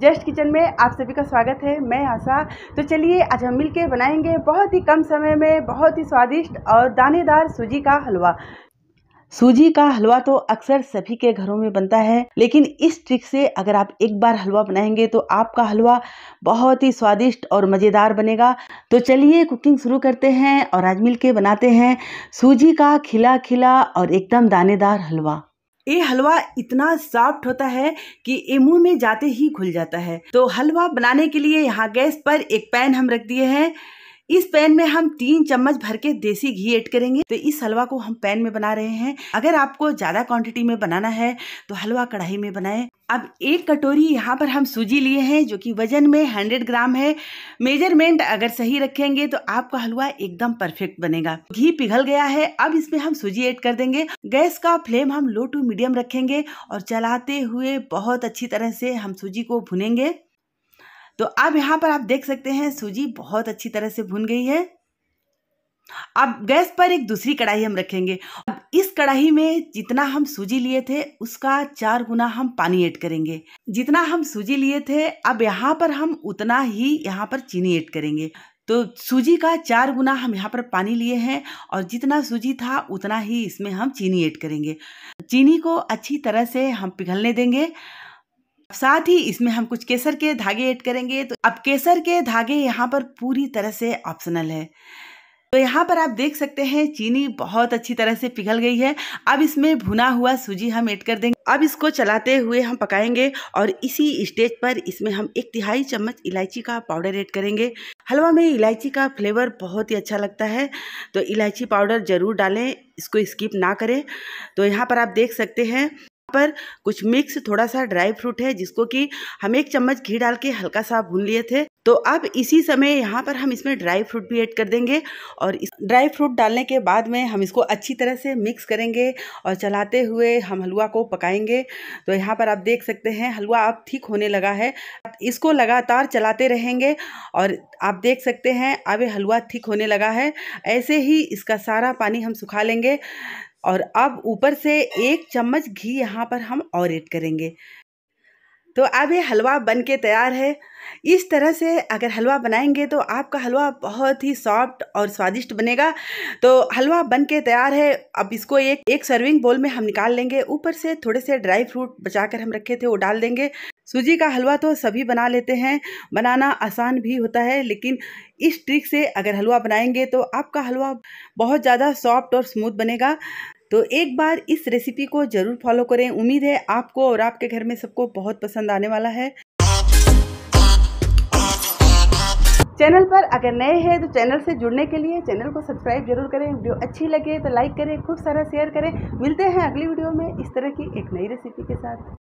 just kitchen में आप सभी का स्वागत है मैं आशा तो चलिए आज हम मिलके बनाएंगे बहुत ही कम समय में बहुत ही स्वादिष्ट और दानेदार सूजी का हलवा सूजी का हलवा तो अक्सर सभी के घरों में बनता है लेकिन इस ट्रिक से अगर आप एक बार हलवा बनाएंगे तो आपका हलवा बहुत ही स्वादिष्ट और मज़ेदार बनेगा तो चलिए कुकिंग शुरू करते हैं और आज मिल के बनाते हैं सूजी का खिला खिला और एकदम दानेदार हलवा ये हलवा इतना सॉफ्ट होता है कि ये मुंह में जाते ही खुल जाता है तो हलवा बनाने के लिए यहाँ गैस पर एक पैन हम रख दिए हैं इस पैन में हम तीन चम्मच भर के देसी घी ऐड करेंगे तो इस हलवा को हम पैन में बना रहे हैं अगर आपको ज़्यादा क्वांटिटी में बनाना है तो हलवा कढ़ाई में बनाएं अब एक कटोरी यहाँ पर हम सूजी लिए हैं जो कि वजन में 100 ग्राम है मेजरमेंट अगर सही रखेंगे तो आपका हलवा एकदम परफेक्ट बनेगा घी पिघल गया है अब इसमें हम सूजी ऐड कर देंगे गैस का फ्लेम हम लो टू मीडियम रखेंगे और चलाते हुए बहुत अच्छी तरह से हम सूजी को भुनेंगे तो अब यहाँ पर आप देख सकते हैं सूजी बहुत अच्छी तरह से भुन गई है अब गैस पर एक दूसरी कढ़ाई हम रखेंगे अब इस कढ़ाई में जितना हम सूजी लिए थे उसका चार गुना हम पानी ऐड करेंगे जितना हम सूजी लिए थे अब यहाँ पर हम उतना ही यहाँ पर चीनी ऐड करेंगे तो सूजी का चार गुना हम यहाँ पर पानी लिए हैं और जितना सूजी था उतना ही इसमें हम चीनी ऐड करेंगे चीनी को अच्छी तरह से हम पिघलने देंगे साथ ही इसमें हम कुछ केसर के धागे ऐड करेंगे तो अब केसर के धागे यहाँ पर पूरी तरह से ऑप्शनल है तो यहाँ पर आप देख सकते हैं चीनी बहुत अच्छी तरह से पिघल गई है अब इसमें भुना हुआ सूजी हम ऐड कर देंगे अब इसको चलाते हुए हम पकाएंगे और इसी स्टेज पर इसमें हम एक तिहाई चम्मच इलायची का पाउडर ऐड करेंगे हलवा में इलायची का फ्लेवर बहुत ही अच्छा लगता है तो इलायची पाउडर ज़रूर डालें इसको स्किप ना करें तो यहाँ पर आप देख सकते हैं पर कुछ मिक्स थोड़ा सा ड्राई फ्रूट है जिसको कि हम एक चम्मच घी डाल के हल्का सा भून लिए थे तो अब इसी समय यहाँ पर हम इसमें ड्राई फ्रूट भी ऐड कर देंगे और इस ड्राई फ्रूट डालने के बाद में हम इसको अच्छी तरह से मिक्स करेंगे और चलाते हुए हम हलवा को पकाएंगे तो यहाँ पर आप देख सकते हैं हलवा अब ठीक होने लगा है इसको लगातार चलाते रहेंगे और आप देख सकते हैं अब ये हलवा ठीक होने लगा है ऐसे ही इसका सारा पानी हम सुखा लेंगे और अब ऊपर से एक चम्मच घी यहाँ पर हम और ऐड करेंगे तो अब ये हलवा बन के तैयार है इस तरह से अगर हलवा बनाएंगे तो आपका हलवा बहुत ही सॉफ्ट और स्वादिष्ट बनेगा तो हलवा बन के तैयार है अब इसको एक एक सर्विंग बोल में हम निकाल लेंगे ऊपर से थोड़े से ड्राई फ्रूट बचाकर हम रखे थे वो डाल देंगे सूजी का हलवा तो सभी बना लेते हैं बनाना आसान भी होता है लेकिन इस ट्रिक से अगर हलवा बनाएंगे तो आपका हलवा बहुत ज़्यादा सॉफ्ट और स्मूथ बनेगा तो एक बार इस रेसिपी को ज़रूर फॉलो करें उम्मीद है आपको और आपके घर में सबको बहुत पसंद आने वाला है चैनल पर अगर नए हैं तो चैनल से जुड़ने के लिए चैनल को सब्सक्राइब जरूर करें वीडियो अच्छी लगे तो लाइक करें खूब सारा शेयर करें मिलते हैं अगली वीडियो में इस तरह की एक नई रेसिपी के साथ